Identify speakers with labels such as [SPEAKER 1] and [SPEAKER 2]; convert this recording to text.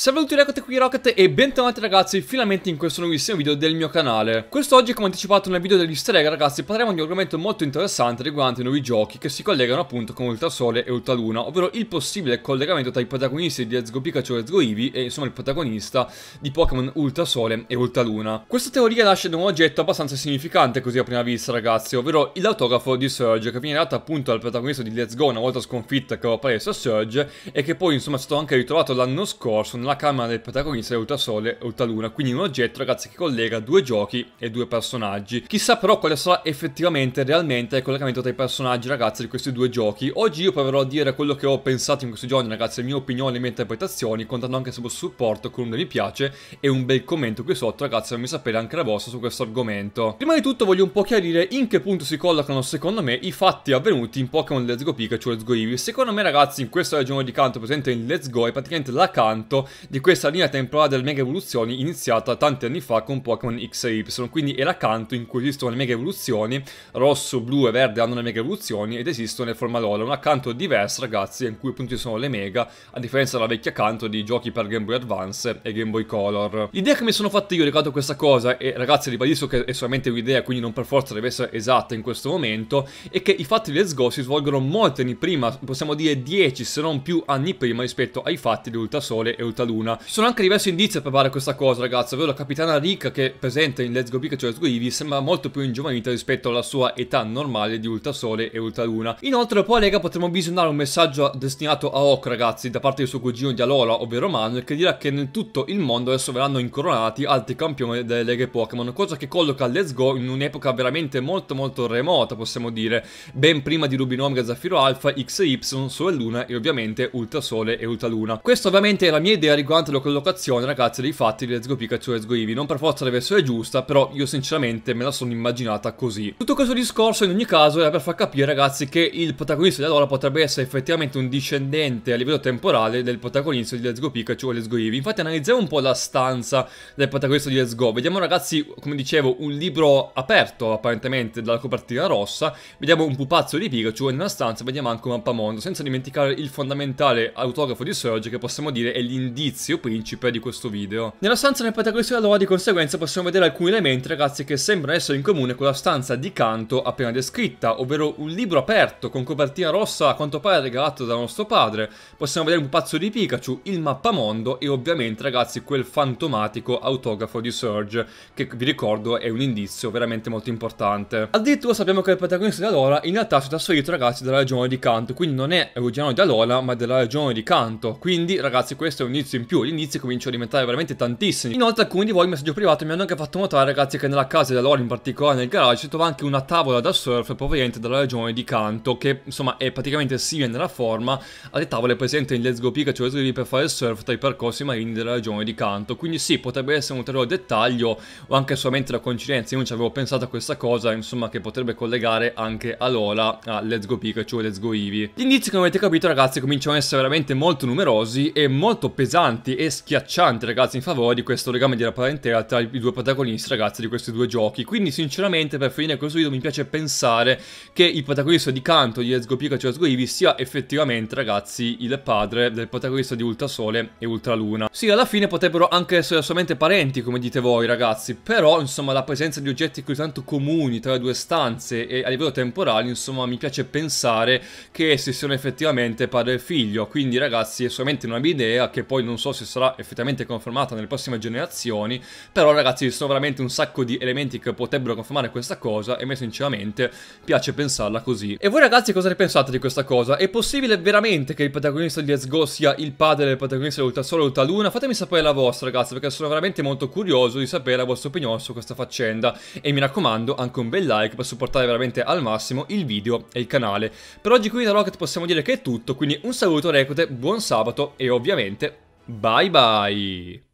[SPEAKER 1] Salve a tutti ragazzi qui Rocket e bentornati ragazzi finalmente in questo nuovissimo video del mio canale Quest'oggi come anticipato nel video degli easter egg ragazzi parleremo di un argomento molto interessante riguardante i nuovi giochi che si collegano appunto con Ultrasole e Ultraluna Ovvero il possibile collegamento tra i protagonisti di Let's Go Pikachu e Let's Go Eevee e insomma il protagonista di Pokémon Ultrasole e Ultraluna Questa teoria nasce da un oggetto abbastanza significante così a prima vista ragazzi ovvero l'autografo di Surge che viene dato appunto al protagonista di Let's Go una volta sconfitta che aveva preso a Surge e che poi insomma è stato anche ritrovato l'anno scorso la camera del protagonista di Ultrasole e Ultraluna, quindi un oggetto ragazzi che collega due giochi e due personaggi. Chissà però quale sarà effettivamente realmente il collegamento tra i personaggi ragazzi di questi due giochi. Oggi io proverò a dire quello che ho pensato in questi giorni ragazzi, le mie opinioni, le mie interpretazioni, contando anche sul vostro supporto con un mi piace e un bel commento qui sotto ragazzi, fammi sapere anche la vostra su questo argomento. Prima di tutto voglio un po' chiarire in che punto si collocano secondo me i fatti avvenuti in Pokémon Let's Go Pikachu Let's Go Eevee. Secondo me ragazzi in questa regione di canto presente in Let's Go è praticamente la canto di questa linea temporale delle mega evoluzioni iniziata tanti anni fa con Pokémon X e Y, quindi è canto in cui esistono le mega evoluzioni, rosso, blu e verde hanno le mega evoluzioni ed esistono le forma Lola. Una canto diversa, ragazzi in cui appunto ci sono le mega, a differenza della vecchia canto di giochi per Game Boy Advance e Game Boy Color. L'idea che mi sono fatto io riguardo a questa cosa, e ragazzi ribadisco che è solamente un'idea, quindi non per forza deve essere esatta in questo momento, è che i fatti di Let's Go si svolgono molti anni prima, possiamo dire 10 se non più anni prima rispetto ai fatti di Ultrasole e Ultrasole Luna. Ci sono anche diversi indizi a provare questa cosa, ragazzi, ovvero la capitana Rick, che è presente in Let's Go Pikachu e Let's Go Eevee sembra molto più ingiovanita rispetto alla sua età normale di Ultrasole e Ultraluna. Inoltre, poi Lega potremmo visionare un messaggio destinato a Oak, ragazzi, da parte del suo cugino di Alola, ovvero Manuel, che dirà che nel tutto il mondo adesso verranno incoronati altri campioni delle leghe Pokémon, cosa che colloca Let's Go in un'epoca veramente molto molto remota, possiamo dire, ben prima di Rubino Omega, Zaffiro Alpha, XY, Sole Luna e ovviamente Ultrasole e Ultraluna. Questa ovviamente è la mia idea idea riguardo la collocazione, ragazzi, dei fatti di Let's Go Pikachu e Let's Go Eevee. Non per forza deve essere giusta, però io sinceramente me la sono immaginata così. Tutto questo discorso, in ogni caso, era per far capire, ragazzi, che il protagonista di allora potrebbe essere effettivamente un discendente a livello temporale del protagonista di Let's Go Pikachu e Let's Go Eevee. Infatti analizziamo un po' la stanza del protagonista di Let's Go. Vediamo, ragazzi, come dicevo, un libro aperto, apparentemente, dalla copertina rossa. Vediamo un pupazzo di Pikachu e nella stanza vediamo anche un mappamondo, senza dimenticare il fondamentale autografo di Surge che possiamo dire è l'indirizzo indizio principe di questo video. Nella stanza del protagonista allora di conseguenza possiamo vedere alcuni elementi ragazzi che sembrano essere in comune con la stanza di canto appena descritta, ovvero un libro aperto con copertina rossa a quanto pare regalato da nostro padre, possiamo vedere un pazzo di Pikachu, il mappamondo e ovviamente ragazzi quel fantomatico autografo di Surge che vi ricordo è un indizio veramente molto importante. Addirittura sappiamo che il protagonista di Alola in realtà si è trasferito ragazzi dalla regione di Canto, quindi non è Eugenio di Alola ma della regione di Canto, quindi ragazzi questo è un indizio esercizio in più. Gli indizi cominciano a diventare veramente tantissimi. Inoltre alcuni di voi in messaggio privato mi hanno anche fatto notare ragazzi che nella casa di Lore in particolare nel garage si trova anche una tavola da surf proveniente dalla regione di Kanto che insomma è praticamente simile nella forma alle tavole presenti in Let's Go Pikachu e per fare il surf tra i percorsi marini della regione di Kanto. Quindi sì, potrebbe essere un ulteriore dettaglio o anche solamente la coincidenza. Io non ci avevo pensato a questa cosa, insomma che potrebbe collegare anche allora a Let's Go Pikachu e Let's Go Eevee. Gli indizi come avete capito ragazzi cominciano a essere veramente molto numerosi e molto pesanti pesanti e schiaccianti ragazzi in favore di questo legame della parentela tra i due protagonisti ragazzi di questi due giochi quindi sinceramente per finire questo video mi piace pensare che il protagonista di Canto di Ezgo Pikachu e Ezgo Eevee sia effettivamente ragazzi il padre del protagonista di Ultrasole e Ultraluna sì alla fine potrebbero anche essere solamente parenti come dite voi ragazzi però insomma la presenza di oggetti così tanto comuni tra le due stanze e a livello temporale insomma mi piace pensare che essi siano effettivamente padre e figlio quindi ragazzi è solamente una mia idea che poi non non so se sarà effettivamente confermata nelle prossime generazioni, però ragazzi ci sono veramente un sacco di elementi che potrebbero confermare questa cosa e a me sinceramente piace pensarla così. E voi ragazzi cosa ne pensate di questa cosa? È possibile veramente che il protagonista di Let's Go sia il padre del protagonista di Ultrasole e Ultraluna? Fatemi sapere la vostra ragazzi perché sono veramente molto curioso di sapere la vostra opinione su questa faccenda e mi raccomando anche un bel like per supportare veramente al massimo il video e il canale. Per oggi qui da Rocket possiamo dire che è tutto, quindi un saluto Recute, buon sabato e ovviamente Bye bye.